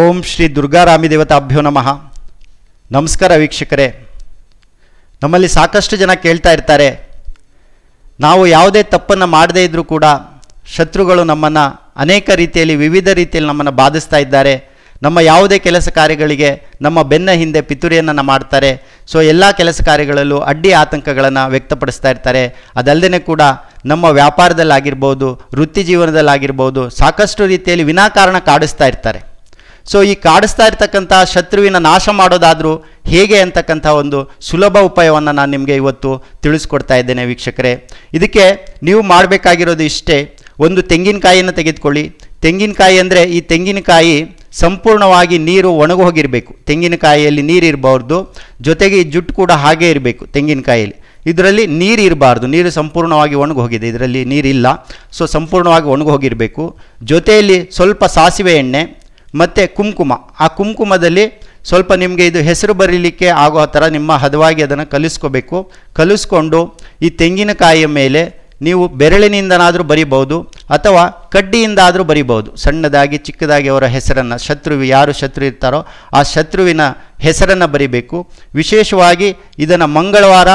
ಓಂ ಶ್ರೀ ದುರ್ಗಾರಾಮಿ ದೇವತಾಭ್ಯೋ ನಮಃ ನಮಸ್ಕಾರ ವೀಕ್ಷಕರೇ ನಮ್ಮಲ್ಲಿ ಸಾಕಷ್ಟು ಜನ ಕೇಳ್ತಾ ಇರ್ತಾರೆ ನಾವು ಯಾವುದೇ ತಪ್ಪನ್ನು ಮಾಡದೇ ಇದ್ದರೂ ಕೂಡ ಶತ್ರುಗಳು ನಮ್ಮನ್ನು ಅನೇಕ ರೀತಿಯಲ್ಲಿ ವಿವಿಧ ರೀತಿಯಲ್ಲಿ ನಮ್ಮನ್ನು ಬಾಧಿಸ್ತಾ ಇದ್ದಾರೆ ನಮ್ಮ ಯಾವುದೇ ಕೆಲಸ ಕಾರ್ಯಗಳಿಗೆ ನಮ್ಮ ಬೆನ್ನ ಹಿಂದೆ ಪಿತುರಿಯನ್ನು ಮಾಡ್ತಾರೆ ಸೊ ಎಲ್ಲ ಕೆಲಸ ಕಾರ್ಯಗಳಲ್ಲೂ ಅಡ್ಡಿ ಆತಂಕಗಳನ್ನು ವ್ಯಕ್ತಪಡಿಸ್ತಾ ಇರ್ತಾರೆ ಅದಲ್ಲದೆ ಕೂಡ ನಮ್ಮ ವ್ಯಾಪಾರದಲ್ಲಾಗಿರ್ಬೋದು ವೃತ್ತಿ ಜೀವನದಲ್ಲಾಗಿರ್ಬೋದು ಸಾಕಷ್ಟು ರೀತಿಯಲ್ಲಿ ವಿನಾಕಾರಣ ಕಾಡಿಸ್ತಾ ಇರ್ತಾರೆ ಸೊ ಈ ಕಾಡಿಸ್ತಾ ಇರ್ತಕ್ಕಂಥ ಶತ್ರುವಿನ ನಾಶ ಮಾಡೋದಾದರೂ ಹೇಗೆ ಅಂತಕ್ಕಂಥ ಒಂದು ಸುಲಭ ಉಪಾಯವನ್ನು ನಾನು ನಿಮಗೆ ಇವತ್ತು ತಿಳಿಸ್ಕೊಡ್ತಾ ಇದ್ದೇನೆ ವೀಕ್ಷಕರೇ ಇದಕ್ಕೆ ನೀವು ಮಾಡಬೇಕಾಗಿರೋದು ಇಷ್ಟೇ ಒಂದು ತೆಂಗಿನಕಾಯಿಯನ್ನು ತೆಗೆದುಕೊಳ್ಳಿ ತೆಂಗಿನಕಾಯಿ ಅಂದರೆ ಈ ತೆಂಗಿನಕಾಯಿ ಸಂಪೂರ್ಣವಾಗಿ ನೀರು ಹೋಗಿರಬೇಕು ತೆಂಗಿನಕಾಯಿಯಲ್ಲಿ ನೀರು ಇರಬಾರ್ದು ಜೊತೆಗೆ ಈ ಜುಟ್ಟು ಕೂಡ ಹಾಗೇ ಇರಬೇಕು ತೆಂಗಿನಕಾಯಿಯಲ್ಲಿ ಇದರಲ್ಲಿ ನೀರು ಇರಬಾರ್ದು ನೀರು ಸಂಪೂರ್ಣವಾಗಿ ಒಣಗೋಗಿದೆ ಇದರಲ್ಲಿ ನೀರಿಲ್ಲ ಸೊ ಸಂಪೂರ್ಣವಾಗಿ ಹೋಗಿರಬೇಕು ಜೊತೆಯಲ್ಲಿ ಸ್ವಲ್ಪ ಸಾಸಿವೆ ಎಣ್ಣೆ ಮತ್ತು ಕುಂಕುಮ ಆ ಕುಂಕುಮದಲ್ಲಿ ಸ್ವಲ್ಪ ನಿಮಗೆ ಇದು ಹೆಸರು ಬರೀಲಿಕ್ಕೆ ಆಗೋ ಥರ ನಿಮ್ಮ ಹದವಾಗಿ ಅದನ್ನು ಕಲಿಸ್ಕೋಬೇಕು ಕಲಿಸ್ಕೊಂಡು ಈ ತೆಂಗಿನಕಾಯಿಯ ಮೇಲೆ ನೀವು ಬೆರಳಿನಿಂದನಾದರೂ ಬರಿಬೋದು ಅಥವಾ ಕಡ್ಡಿಯಿಂದಾದರೂ ಬರಿಬೋದು ಸಣ್ಣದಾಗಿ ಚಿಕ್ಕದಾಗಿ ಅವರ ಹೆಸರನ್ನು ಶತ್ರುವಿ ಯಾರು ಶತ್ರು ಇರ್ತಾರೋ ಆ ಶತ್ರುವಿನ ಹೆಸರನ್ನು ಬರಿಬೇಕು ವಿಶೇಷವಾಗಿ ಇದನ್ನು ಮಂಗಳವಾರ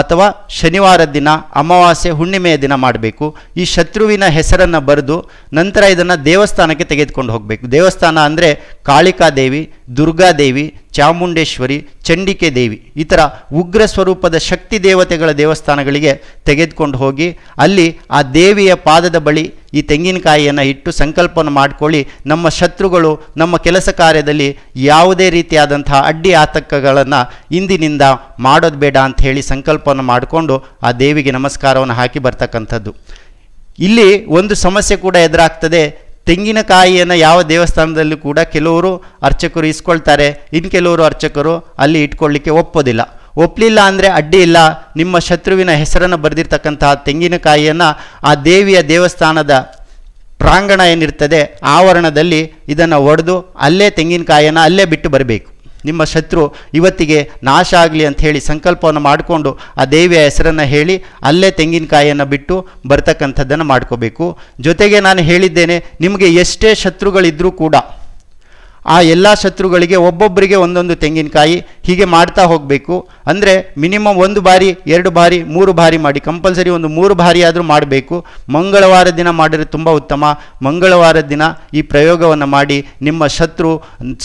ಅಥವಾ ಶನಿವಾರ ದಿನ ಅಮಾವಾಸ್ಯೆ ಹುಣ್ಣಿಮೆಯ ದಿನ ಮಾಡಬೇಕು ಈ ಶತ್ರುವಿನ ಹೆಸರನ್ನು ಬರೆದು ನಂತರ ಇದನ್ನು ದೇವಸ್ಥಾನಕ್ಕೆ ತೆಗೆದುಕೊಂಡು ಹೋಗಬೇಕು ದೇವಸ್ಥಾನ ಅಂದರೆ ಕಾಳಿಕಾದೇವಿ ದುರ್ಗಾದೇವಿ ಚಾಮುಂಡೇಶ್ವರಿ ಚಂಡಿಕೆ ದೇವಿ ಇತರ ಉಗ್ರ ಸ್ವರೂಪದ ಶಕ್ತಿ ದೇವತೆಗಳ ದೇವಸ್ಥಾನಗಳಿಗೆ ತೆಗೆದುಕೊಂಡು ಹೋಗಿ ಅಲ್ಲಿ ಆ ದೇವಿಯ ಪಾದದ ಬಳಿ ಈ ತೆಂಗಿನಕಾಯಿಯನ್ನು ಇಟ್ಟು ಸಂಕಲ್ಪನ ಮಾಡಿಕೊಳ್ಳಿ ನಮ್ಮ ಶತ್ರುಗಳು ನಮ್ಮ ಕೆಲಸ ಕಾರ್ಯದಲ್ಲಿ ಯಾವುದೇ ರೀತಿಯಾದಂತಹ ಅಡ್ಡಿ ಆತಂಕಗಳನ್ನು ಇಂದಿನಿಂದ ಮಾಡೋದು ಬೇಡ ಅಂತ ಹೇಳಿ ಸಂಕಲ್ಪವನ್ನು ಮಾಡಿಕೊಂಡು ಆ ದೇವಿಗೆ ನಮಸ್ಕಾರವನ್ನು ಹಾಕಿ ಬರ್ತಕ್ಕಂಥದ್ದು ಇಲ್ಲಿ ಒಂದು ಸಮಸ್ಯೆ ಕೂಡ ಎದುರಾಗ್ತದೆ ತೆಂಗಿನಕಾಯಿಯನ್ನು ಯಾವ ದೇವಸ್ಥಾನದಲ್ಲೂ ಕೂಡ ಕೆಲವರು ಅರ್ಚಕರು ಇಸ್ಕೊಳ್ತಾರೆ ಇನ್ನು ಕೆಲವರು ಅರ್ಚಕರು ಅಲ್ಲಿ ಇಟ್ಕೊಳ್ಳಿಕ್ಕೆ ಒಪ್ಪೋದಿಲ್ಲ ಒಪ್ಪಲಿಲ್ಲ ಅಂದರೆ ಅಡ್ಡಿ ಇಲ್ಲ ನಿಮ್ಮ ಶತ್ರುವಿನ ಹೆಸರನ್ನು ಬರೆದಿರ್ತಕ್ಕಂತಹ ತೆಂಗಿನಕಾಯಿಯನ್ನು ಆ ದೇವಿಯ ದೇವಸ್ಥಾನದ ಪ್ರಾಂಗಣ ಏನಿರ್ತದೆ ಆವರಣದಲ್ಲಿ ಇದನ್ನು ಒಡೆದು ಅಲ್ಲೇ ತೆಂಗಿನಕಾಯಿಯನ್ನು ಅಲ್ಲೇ ಬಿಟ್ಟು ಬರಬೇಕು ನಿಮ್ಮ ಶತ್ರು ಇವತ್ತಿಗೆ ನಾಶ ಆಗಲಿ ಅಂತ ಹೇಳಿ ಸಂಕಲ್ಪವನ್ನು ಮಾಡಿಕೊಂಡು ಆ ದೇವಿಯ ಹೆಸರನ್ನು ಹೇಳಿ ಅಲ್ಲೇ ತೆಂಗಿನಕಾಯಿಯನ್ನು ಬಿಟ್ಟು ಬರ್ತಕ್ಕಂಥದ್ದನ್ನು ಮಾಡ್ಕೋಬೇಕು ಜೊತೆಗೆ ನಾನು ಹೇಳಿದ್ದೇನೆ ನಿಮಗೆ ಎಷ್ಟೇ ಶತ್ರುಗಳಿದ್ದರೂ ಕೂಡ ಆ ಎಲ್ಲ ಶತ್ರುಗಳಿಗೆ ಒಬ್ಬೊಬ್ಬರಿಗೆ ಒಂದೊಂದು ತೆಂಗಿನಕಾಯಿ ಹೀಗೆ ಮಾಡ್ತಾ ಹೋಗಬೇಕು ಅಂದರೆ ಮಿನಿಮಮ್ ಒಂದು ಬಾರಿ ಎರಡು ಬಾರಿ ಮೂರು ಬಾರಿ ಮಾಡಿ ಕಂಪಲ್ಸರಿ ಒಂದು ಮೂರು ಬಾರಿ ಆದರೂ ಮಾಡಬೇಕು ಮಂಗಳವಾರ ದಿನ ಮಾಡಿದರೆ ತುಂಬ ಉತ್ತಮ ಮಂಗಳವಾರ ದಿನ ಈ ಪ್ರಯೋಗವನ್ನು ಮಾಡಿ ನಿಮ್ಮ ಶತ್ರು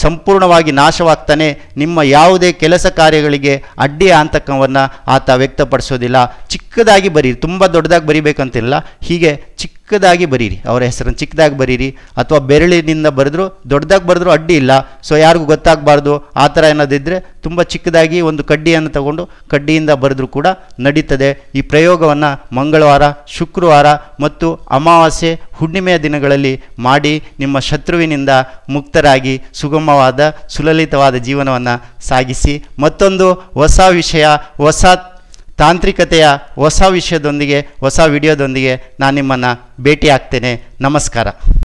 ಸಂಪೂರ್ಣವಾಗಿ ನಾಶವಾಗ್ತಾನೆ ನಿಮ್ಮ ಯಾವುದೇ ಕೆಲಸ ಕಾರ್ಯಗಳಿಗೆ ಅಡ್ಡಿಯ ಆತಂಕವನ್ನು ಆತ ವ್ಯಕ್ತಪಡಿಸೋದಿಲ್ಲ ಚಿಕ್ಕದಾಗಿ ಬರೀರಿ ತುಂಬ ದೊಡ್ಡದಾಗಿ ಬರೀಬೇಕಂತಿಲ್ಲ ಹೀಗೆ ಚಿಕ್ಕ ಚಿಕ್ಕದಾಗಿ ಬರೀರಿ ಅವರ ಹೆಸರನ್ನು ಚಿಕ್ಕದಾಗಿ ಬರೀರಿ ಅಥವಾ ಬೆರಳಿನಿಂದ ಬರೆದ್ರು ದೊಡ್ಡದಾಗಿ ಬರೆದ್ರು ಅಡ್ಡಿ ಇಲ್ಲ ಸೊ ಯಾರಿಗೂ ಗೊತ್ತಾಗಬಾರ್ದು ಆ ಥರ ಏನಾದಿದ್ದರೆ ತುಂಬ ಚಿಕ್ಕದಾಗಿ ಒಂದು ಕಡ್ಡಿಯನ್ನು ತಗೊಂಡು ಕಡ್ಡಿಯಿಂದ ಬರೆದರೂ ಕೂಡ ನಡೀತದೆ ಈ ಪ್ರಯೋಗವನ್ನು ಮಂಗಳವಾರ ಶುಕ್ರವಾರ ಮತ್ತು ಅಮಾವಾಸ್ಯೆ ಹುಣ್ಣಿಮೆಯ ದಿನಗಳಲ್ಲಿ ಮಾಡಿ ನಿಮ್ಮ ಶತ್ರುವಿನಿಂದ ಮುಕ್ತರಾಗಿ ಸುಗಮವಾದ ಸುಲಲಿತವಾದ ಜೀವನವನ್ನು ಸಾಗಿಸಿ ಮತ್ತೊಂದು ಹೊಸ ವಿಷಯ ಹೊಸ ತಾಂತ್ರಿಕತೆಯ ಹೊಸ ವಿಷಯದೊಂದಿಗೆ ಹೊಸ ವಿಡಿಯೋದೊಂದಿಗೆ ನಾನು ನಿಮ್ಮನ್ನು ಭೇಟಿ ಆಗ್ತೇನೆ ನಮಸ್ಕಾರ